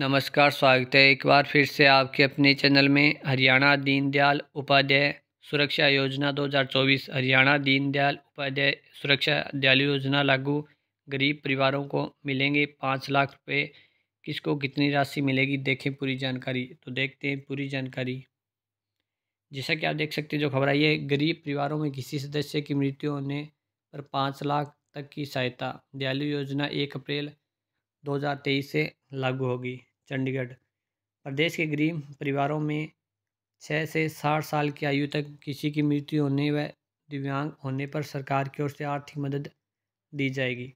नमस्कार स्वागत है एक बार फिर से आपके अपने चैनल में हरियाणा दीनदयाल उपाध्याय सुरक्षा योजना 2024 हरियाणा दीनदयाल उपाध्याय सुरक्षा दयालु योजना लागू गरीब परिवारों को मिलेंगे पाँच लाख रुपये किसको कितनी राशि मिलेगी देखें पूरी जानकारी तो देखते हैं पूरी जानकारी जैसा कि आप देख सकते हैं जो खबर आई है गरीब परिवारों में किसी सदस्य की मृत्यु होने पर पाँच लाख तक की सहायता दयालु योजना एक अप्रैल 2023 से लागू होगी चंडीगढ़ प्रदेश के गरीब परिवारों में छः से साठ साल की आयु तक किसी की मृत्यु होने व दिव्यांग होने पर सरकार की ओर से आर्थिक मदद दी जाएगी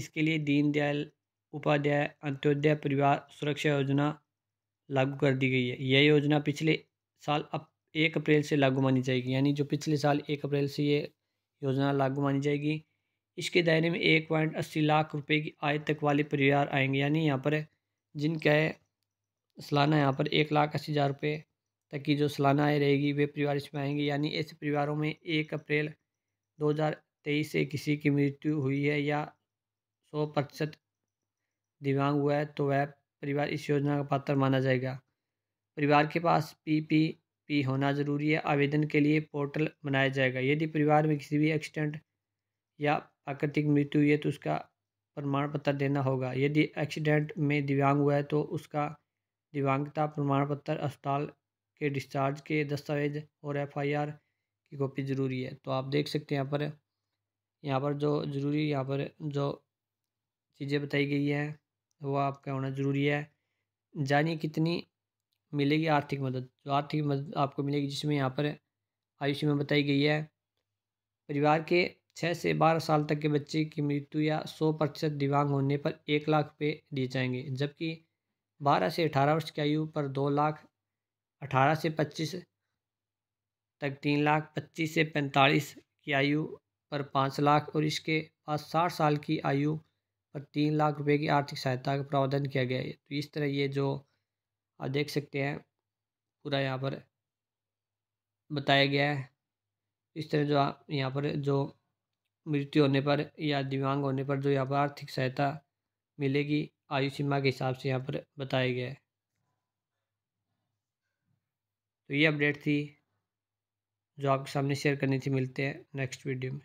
इसके लिए दीनदयाल उपाध्याय अंत्योदय परिवार सुरक्षा योजना लागू कर दी गई है यह योजना पिछले साल अब एक अप्रैल से लागू मानी जाएगी यानी जो पिछले साल एक अप्रैल से ये योजना लागू मानी जाएगी इसके दायरे में एक पॉइंट अस्सी लाख रुपए की आय तक वाले परिवार आएंगे यानी यहाँ पर जिनका है सालाना यहाँ पर एक लाख अस्सी हज़ार रुपये तक की जो सालाना आय रहेगी वे परिवार इसमें आएंगे यानी ऐसे परिवारों में एक अप्रैल दो हज़ार तेईस से किसी की मृत्यु हुई है या सौ प्रतिशत दिव्यांग हुआ है तो वह परिवार इस योजना का पात्र माना जाएगा परिवार के पास पी पी पी होना ज़रूरी है आवेदन के लिए पोर्टल बनाया जाएगा यदि परिवार में किसी भी एक्सीडेंट या प्राकृतिक मृत्यु हुई है तो उसका प्रमाण पत्र देना होगा यदि एक्सीडेंट में दिव्यांग हुआ है तो उसका दिव्यांगता प्रमाण पत्र अस्पताल के डिस्चार्ज के दस्तावेज और एफआईआर की कॉपी ज़रूरी है तो आप देख सकते हैं यहाँ पर यहाँ पर जो ज़रूरी यहाँ पर जो चीज़ें बताई गई हैं वो आपका होना ज़रूरी है जानिए कितनी मिलेगी आर्थिक मदद जो आर्थिक मदद आपको मिलेगी जिसमें यहाँ पर आयुष में बताई गई है परिवार के छः से बारह साल तक के बच्चे की मृत्यु या सौ प्रतिशत दिव्यांग होने पर एक लाख रुपये दिए जाएंगे जबकि बारह से अठारह वर्ष की आयु पर दो लाख अठारह से पच्चीस तक तीन लाख पच्चीस से पैंतालीस की आयु पर पाँच लाख और इसके बाद साठ साल की आयु पर तीन लाख रुपये की आर्थिक सहायता का प्रावधान किया गया है तो इस तरह ये जो आप देख सकते हैं पूरा यहाँ पर बताया गया है इस तरह जो यहाँ पर जो मृत्यु होने पर या दिव्यांग होने पर जो यहाँ पर आर्थिक सहायता मिलेगी आयु सीमा के हिसाब से यहाँ पर बताया गया है तो ये अपडेट थी जो आपके सामने शेयर करनी थी मिलते हैं नेक्स्ट वीडियो में